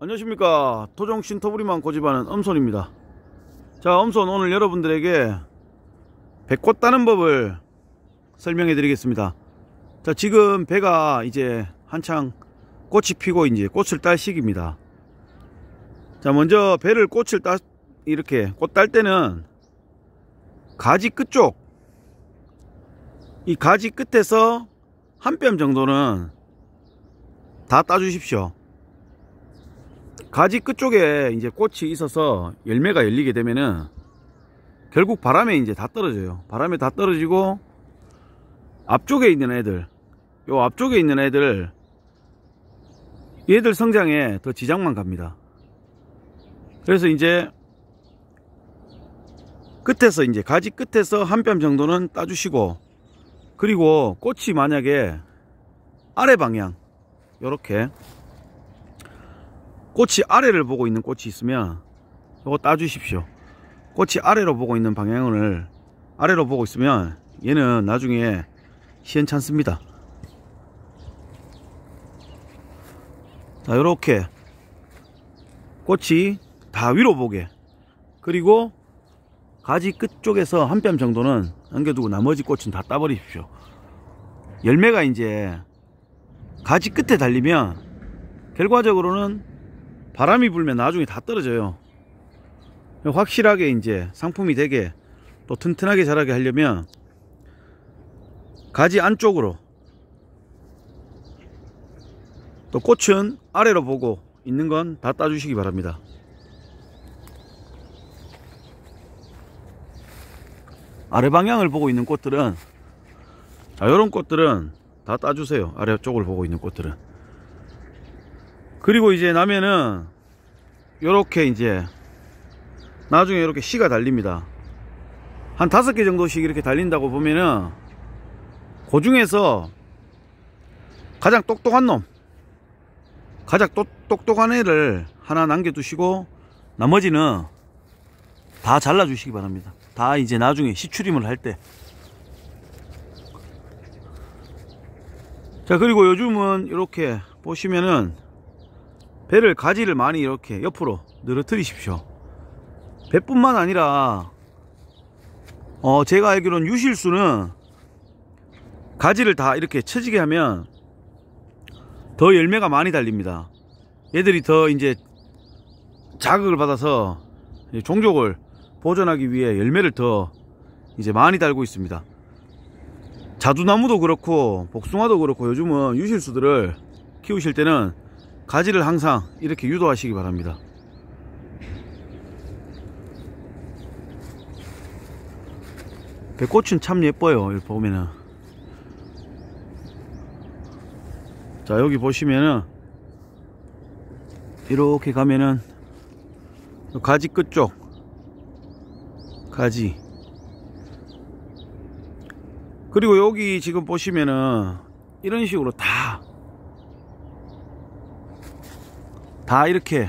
안녕하십니까 토종신 토부리만 고집하는 엄손입니다 자 엄손 오늘 여러분들에게 배꽃 따는 법을 설명해 드리겠습니다 자 지금 배가 이제 한창 꽃이 피고 이제 꽃을 딸 시기입니다 자 먼저 배를 꽃을 따 이렇게 꽃 딸 때는 가지 끝쪽 이 가지 끝에서 한 뼘 정도는 다 따주십시오 가지 끝쪽에 이제 꽃이 있어서 열매가 열리게 되면은 결국 바람에 이제 다 떨어져요 바람에 다 떨어지고 앞쪽에 있는 애들 요 앞쪽에 있는 애들 얘들 성장에 더 지장만 갑니다 그래서 이제 끝에서 이제 가지 끝에서 한 뼘 정도는 따주시고 그리고 꽃이 만약에 아래 방향 이렇게 꽃이 아래를 보고 있는 꽃이 있으면 이거 따주십시오 꽃이 아래로 보고 있는 방향을 아래로 보고 있으면 얘는 나중에 시원찮습니다 자 요렇게 꽃이 다 위로 보게 그리고 가지 끝쪽에서 한 뺨 정도는 남겨두고 나머지 꽃은 다 따버리십시오 열매가 이제 가지 끝에 달리면 결과적으로는 바람이 불면 나중에 다 떨어져요 확실하게 이제 상품이 되게 또 튼튼하게 자라게 하려면 가지 안쪽으로 또 꽃은 아래로 보고 있는 건 다 따주시기 바랍니다 아래 방향을 보고 있는 꽃들은 자요런 꽃들은 다 따주세요 아래쪽을 보고 있는 꽃들은 그리고 이제 나면은 이렇게 이제 나중에 이렇게 씨가 달립니다 한 다섯 개 정도씩 이렇게 달린다고 보면은 그 중에서 가장 똑똑한 놈 가장 똑, 똑똑한 애를 하나 남겨두시고 나머지는 다 잘라주시기 바랍니다 다 이제 나중에 시추림을 할때자 그리고 요즘은 이렇게 보시면은 배를 가지를 많이 이렇게 옆으로 늘어뜨리십시오 배뿐만 아니라 어 제가 알기로는 유실수는 가지를 다 이렇게 쳐지게 하면 더 열매가 많이 달립니다 얘들이 더 이제 자극을 받아서 종족을 보존하기 위해 열매를 더 이제 많이 달고 있습니다 자두나무도 그렇고 복숭아도 그렇고 요즘은 유실수들을 키우실 때는 가지를 항상 이렇게 유도하시기 바랍니다 배꽃은 참 예뻐요 이렇게 보면은 자 여기 보시면은 이렇게 가면은 가지 끝쪽 가지 그리고 여기 지금 보시면은 이런 식으로 다다 이렇게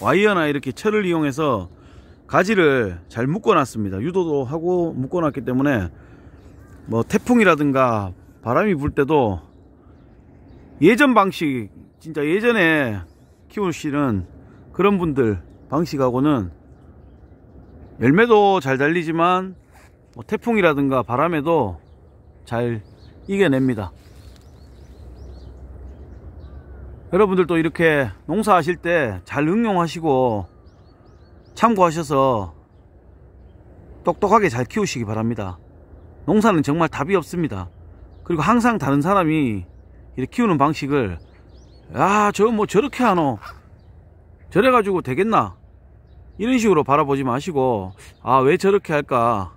와이어나 이렇게 철을 이용해서 가지를 잘 묶어 놨습니다 유도도 하고 묶어 놨기 때문에 뭐 태풍이라든가 바람이 불 때도 예전 방식 진짜 예전에 키우시는 그런 분들 방식하고는 열매도 잘 달리지만 뭐 태풍이라든가 바람에도 잘 이겨냅니다 여러분들도 이렇게 농사하실 때 잘 응용하시고 참고하셔서 똑똑하게 잘 키우시기 바랍니다 농사는 정말 답이 없습니다 그리고 항상 다른 사람이 이렇게 키우는 방식을 야저 뭐 저렇게 하노 저래 가지고 되겠나 이런 식으로 바라보지 마시고 아 왜 저렇게 할까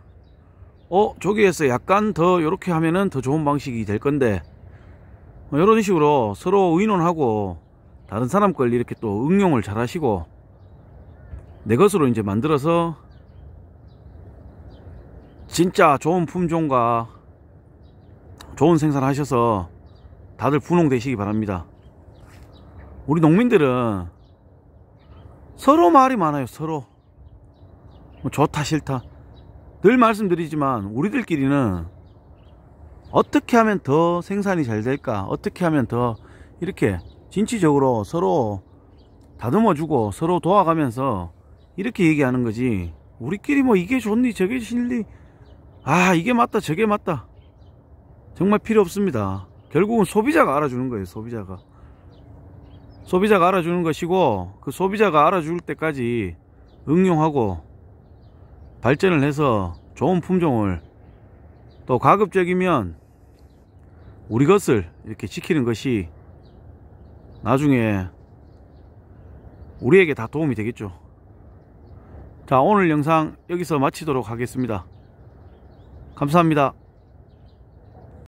어 저기에서 약간 더 이렇게 하면은 더 좋은 방식이 될 건데 뭐 이런 식으로 서로 의논하고 다른 사람 걸 이렇게 또 응용을 잘 하시고 내 것으로 이제 만들어서 진짜 좋은 품종과 좋은 생산 하셔서 다들 분홍되시기 바랍니다 우리 농민들은 서로 말이 많아요 서로 뭐 좋다 싫다 늘 말씀드리지만 우리들끼리는 어떻게 하면 더 생산이 잘 될까 어떻게 하면 더 이렇게 진취적으로 서로 다듬어 주고 서로 도와가면서 이렇게 얘기하는 거지 우리끼리 뭐 이게 좋니 저게 싫니 아 이게 맞다 저게 맞다 정말 필요 없습니다 결국은 소비자가 알아주는 거예요 소비자가 소비자가 알아주는 것이고 그 소비자가 알아줄 때까지 응용하고 발전을 해서 좋은 품종을 또 가급적이면 우리 것을 이렇게 지키는 것이 나중에 우리에게 다 도움이 되겠죠 자 오늘 영상 여기서 마치도록 하겠습니다 감사합니다